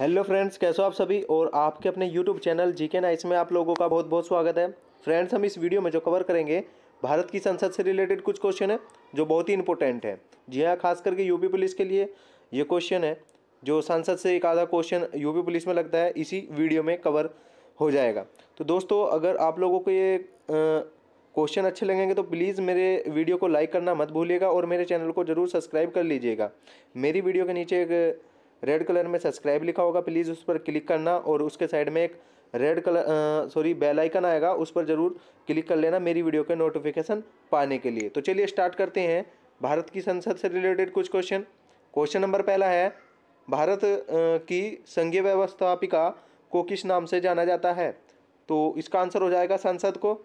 hello friends कैसे हो आप सभी और आपके अपने यूट्यूब चैनल जी के नाइस में आप लोगों का बहुत बहुत स्वागत है फ्रेंड्स हम इस वीडियो में जो कवर करेंगे भारत की संसद से रिलेटेड कुछ क्वेश्चन है जो बहुत ही इंपॉर्टेंट है जी हाँ खास करके यूपी पुलिस के लिए ये क्वेश्चन है जो संसद से एक आधा क्वेश्चन यूपी पुलिस में लगता है इसी वीडियो में कवर हो जाएगा तो दोस्तों अगर आप लोगों को ये क्वेश्चन अच्छे लगेंगे तो प्लीज़ मेरे वीडियो को लाइक करना मत भूलिएगा और मेरे चैनल को ज़रूर सब्सक्राइब कर लीजिएगा मेरी वीडियो के नीचे एक रेड कलर में सब्सक्राइब लिखा होगा प्लीज़ उस पर क्लिक करना और उसके साइड में एक red colour sorry bell icon आएगा उस पर ज़रूर क्लिक कर लेना मेरी वीडियो के नोटिफिकेशन पाने के लिए तो चलिए स्टार्ट करते हैं भारत की संसद से रिलेटेड कुछ क्वेश्चन क्वेश्चन नंबर पहला है भारत की संघीय व्यवस्थापिका को किस नाम से जाना जाता है तो इसका आंसर हो जाएगा संसद को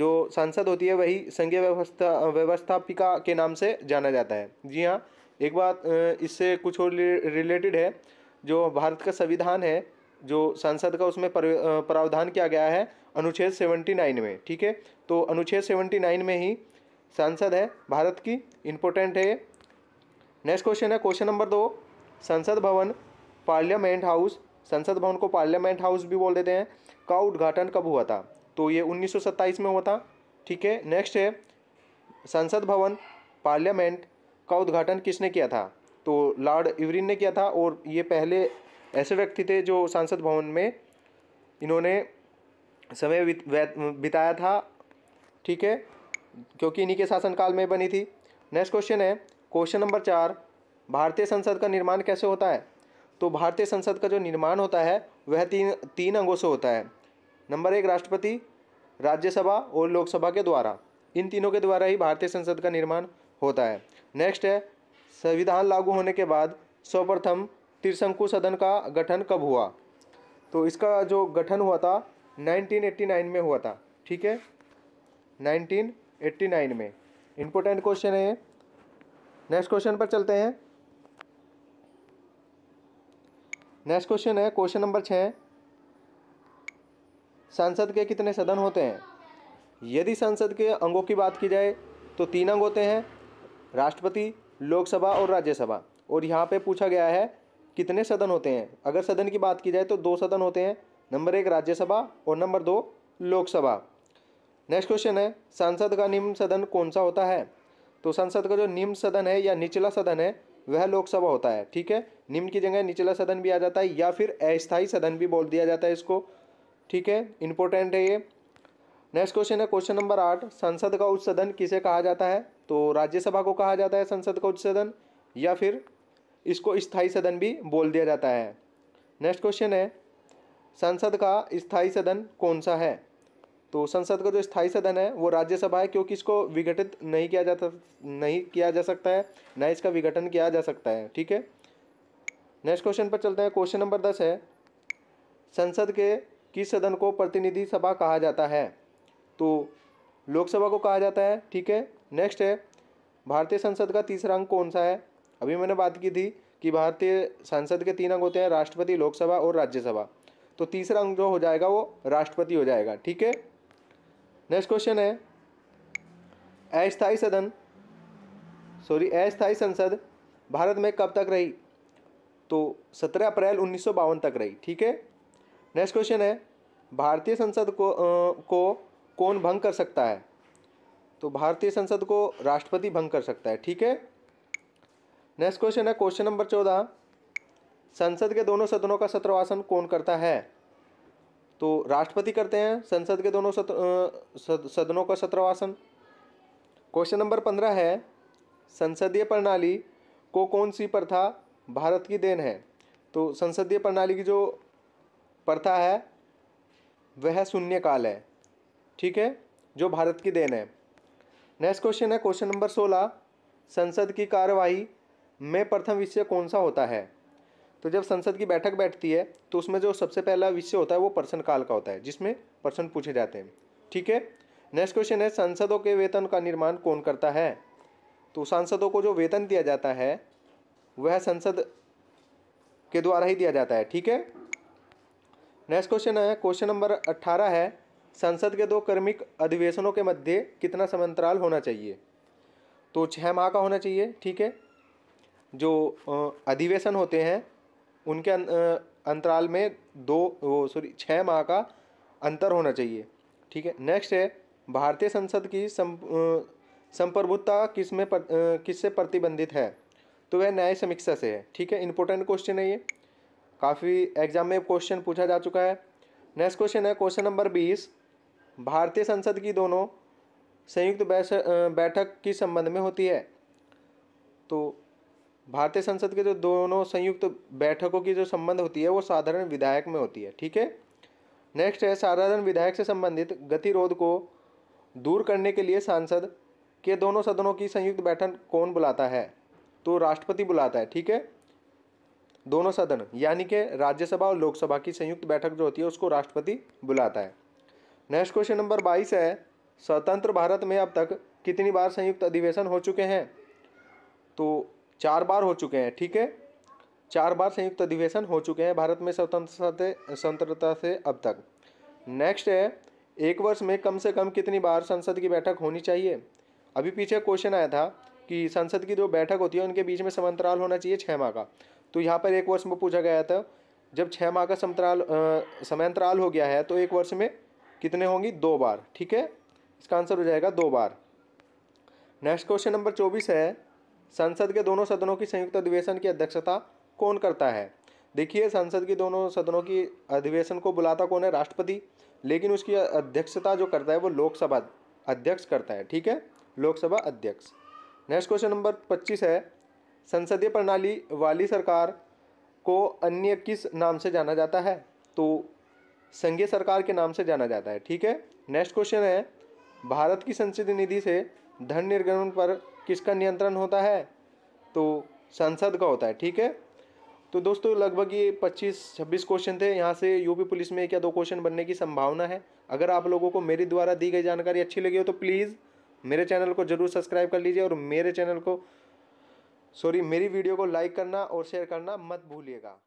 जो सांसद होती है वही संघीय व्यवस्था व्यवस्थापिका के नाम से जाना जाता है जी हाँ एक बात इससे कुछ और रिलेटेड है जो भारत का संविधान है जो संसद का उसमें प्रावधान किया गया है अनुच्छेद सेवेंटी नाइन में ठीक है तो अनुच्छेद सेवेंटी नाइन में ही संसद है भारत की इम्पोर्टेंट है नेक्स्ट क्वेश्चन है क्वेश्चन नंबर दो संसद भवन पार्लियामेंट हाउस संसद भवन को पार्लियामेंट हाउस भी बोल देते हैं का उद्घाटन कब हुआ था तो ये 1927 में हुआ था ठीक है नेक्स्ट है संसद भवन पार्लियामेंट का उद्घाटन किसने किया था तो लॉर्ड इवरिन ने किया था और ये पहले ऐसे व्यक्ति थे जो संसद भवन में इन्होंने समय बिताया था ठीक है क्योंकि इन्हीं के शासनकाल में बनी थी नेक्स्ट क्वेश्चन है क्वेश्चन नंबर चार भारतीय संसद का निर्माण कैसे होता है तो भारतीय संसद का जो निर्माण होता है वह तीन तीन अंगों से होता है नंबर एक राष्ट्रपति राज्यसभा और लोकसभा के द्वारा इन तीनों के द्वारा ही भारतीय संसद का निर्माण होता है नेक्स्ट है संविधान लागू होने के बाद सर्वप्रथम त्रिशंकु सदन का गठन कब हुआ तो इसका जो गठन हुआ था 1989 में हुआ था ठीक है 1989 में इम्पोर्टेंट क्वेश्चन है नेक्स्ट क्वेश्चन पर चलते हैं नेक्स्ट क्वेश्चन है क्वेश्चन नंबर छः संसद के कितने सदन होते हैं यदि संसद के अंगों की बात की जाए तो तीन अंग होते हैं राष्ट्रपति लोकसभा और राज्यसभा और यहाँ पे पूछा गया है कितने सदन होते हैं अगर सदन की बात की जाए तो दो सदन होते हैं नंबर एक राज्यसभा और नंबर दो लोकसभा नेक्स्ट क्वेश्चन है संसद का निम्न सदन कौन सा होता है तो संसद का जो निम्न सदन है या निचला सदन है वह लोकसभा होता है ठीक है निम्न की जगह निचला सदन भी आ जाता है या फिर अस्थायी सदन भी बोल दिया जाता है इसको ठीक है इंपॉर्टेंट है ये नेक्स्ट क्वेश्चन है क्वेश्चन नंबर आठ संसद का उच्च सदन किसे कहा जाता है तो राज्यसभा को कहा जाता है संसद का उच्च सदन या फिर इसको स्थाई सदन भी बोल दिया जाता है नेक्स्ट क्वेश्चन है संसद का स्थाई सदन कौन सा है तो संसद का जो स्थायी सदन है वो राज्यसभा है क्योंकि इसको विघटित नहीं किया जाता नहीं किया जा सकता है ना इसका विघटन किया जा सकता है ठीक है नेक्स्ट क्वेश्चन पर चलते हैं क्वेश्चन नंबर दस है संसद के किस सदन को प्रतिनिधि सभा कहा जाता है तो लोकसभा को कहा जाता है ठीक है नेक्स्ट है भारतीय संसद का तीसरा अंग कौन सा है अभी मैंने बात की थी कि भारतीय संसद के तीन अंग होते हैं राष्ट्रपति लोकसभा और राज्यसभा तो तीसरा अंग जो हो जाएगा वो राष्ट्रपति हो जाएगा ठीक है नेक्स्ट क्वेश्चन है अस्थायी सदन सॉरी अस्थायी संसद भारत में कब तक रही तो 17 अप्रैल उन्नीस तक रही ठीक है नेक्स्ट क्वेश्चन है भारतीय संसद को आ, को कौन भंग कर सकता है तो भारतीय संसद को राष्ट्रपति भंग कर सकता है ठीक है नेक्स्ट क्वेश्चन है क्वेश्चन नंबर चौदह संसद के दोनों सदनों का सत्रवासन कौन करता है तो राष्ट्रपति करते हैं संसद के दोनों सत्र सदनों का सत्रवासन क्वेश्चन नंबर पंद्रह है संसदीय प्रणाली को कौन सी प्रथा भारत की देन है तो संसदीय प्रणाली की जो प्रथा है वह शून्यकाल है ठीक है जो भारत की देन है नेक्स्ट क्वेश्चन है क्वेश्चन नंबर सोलह संसद की कार्यवाही में प्रथम विषय कौन सा होता है तो जब संसद की बैठक बैठती है तो उसमें जो सबसे पहला विषय होता है वो पर्सन काल का होता है जिसमें पर्सन पूछे जाते हैं ठीक है नेक्स्ट क्वेश्चन है संसदों के वेतन का निर्माण कौन करता है तो सांसदों को जो वेतन दिया जाता है वह संसद के द्वारा ही दिया जाता है ठीक है नेक्स्ट क्वेश्चन है क्वेश्चन नंबर अट्ठारह है संसद के दो कर्मिक अधिवेशनों के मध्य कितना समांतराल होना चाहिए तो छः माह का होना चाहिए ठीक है जो अधिवेशन होते हैं उनके अं, अंतराल में दो वो सॉरी छः माह का अंतर होना चाहिए ठीक है नेक्स्ट है भारतीय संसद की संप्रभुता किस में पर, किससे प्रतिबंधित है तो वह न्याय समीक्षा से है ठीक है इंपॉर्टेंट क्वेश्चन है ये काफ़ी एग्जाम में क्वेश्चन पूछा जा चुका है नेक्स्ट क्वेश्चन है क्वेश्चन नंबर बीस भारतीय संसद की दोनों संयुक्त बैठक की संबंध में होती है तो भारतीय संसद के जो दोनों संयुक्त बैठकों की जो संबंध होती है वो साधारण विधायक में होती है ठीक है नेक्स्ट है साधारण विधायक से संबंधित गतिरोध को दूर करने के लिए सांसद के दोनों सदनों की संयुक्त बैठक कौन बुलाता है तो राष्ट्रपति बुलाता है ठीक है दोनों सदन यानी कि राज्यसभा और लोकसभा की संयुक्त बैठक जो होती है उसको राष्ट्रपति बुलाता है नेक्स्ट क्वेश्चन नंबर बाईस है स्वतंत्र भारत में अब तक कितनी बार संयुक्त अधिवेशन हो चुके हैं तो चार बार हो चुके हैं ठीक है चार बार संयुक्त अधिवेशन हो चुके हैं भारत में स्वतंत्रता से स्वतंत्रता से अब तक नेक्स्ट है एक वर्ष में कम से कम कितनी बार संसद की बैठक होनी चाहिए अभी पीछे क्वेश्चन आया था कि संसद की जो बैठक होती है उनके बीच में समांतराल होना चाहिए छः माह का तो यहाँ पर एक वर्ष में पूछा गया था जब छः माह का समतराल समांतराल हो गया है तो एक वर्ष में कितने होंगी दो बार ठीक है इसका आंसर हो जाएगा दो बार नेक्स्ट क्वेश्चन नंबर चौबीस है संसद के दोनों सदनों की संयुक्त अधिवेशन की अध्यक्षता कौन करता है देखिए संसद की दोनों सदनों की अधिवेशन को बुलाता कौन है राष्ट्रपति लेकिन उसकी अध्यक्षता जो करता है वो लोकसभा अध्यक्ष करता है ठीक है लोकसभा अध्यक्ष नेक्स्ट क्वेश्चन नंबर पच्चीस है संसदीय प्रणाली वाली सरकार को अन्य किस नाम से जाना जाता है तो संघीय सरकार के नाम से जाना जाता है ठीक है नेक्स्ट क्वेश्चन है भारत की संसदीय निधि से धन निर्गमन पर किसका नियंत्रण होता है तो संसद का होता है ठीक है तो दोस्तों लगभग ये 25-26 क्वेश्चन थे यहाँ से यूपी पुलिस में एक या दो क्वेश्चन बनने की संभावना है अगर आप लोगों को मेरे द्वारा दी गई जानकारी अच्छी लगी हो तो प्लीज़ मेरे चैनल को ज़रूर सब्सक्राइब कर लीजिए और मेरे चैनल को सॉरी मेरी वीडियो को लाइक करना और शेयर करना मत भूलिएगा